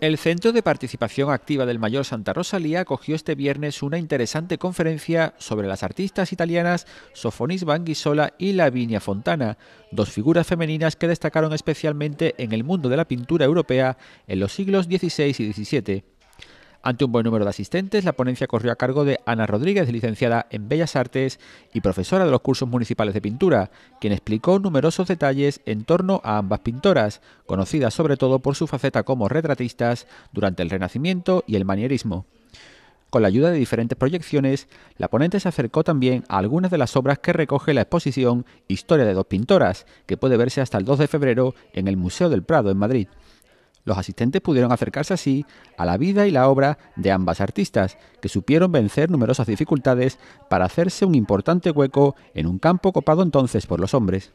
El Centro de Participación Activa del Mayor Santa Rosalía acogió este viernes una interesante conferencia sobre las artistas italianas Sofonis Ghisola y Lavinia Fontana, dos figuras femeninas que destacaron especialmente en el mundo de la pintura europea en los siglos XVI y XVII. Ante un buen número de asistentes, la ponencia corrió a cargo de Ana Rodríguez, licenciada en Bellas Artes y profesora de los cursos municipales de pintura, quien explicó numerosos detalles en torno a ambas pintoras, conocidas sobre todo por su faceta como retratistas durante el Renacimiento y el manierismo. Con la ayuda de diferentes proyecciones, la ponente se acercó también a algunas de las obras que recoge la exposición Historia de dos pintoras, que puede verse hasta el 2 de febrero en el Museo del Prado en Madrid los asistentes pudieron acercarse así a la vida y la obra de ambas artistas, que supieron vencer numerosas dificultades para hacerse un importante hueco en un campo copado entonces por los hombres.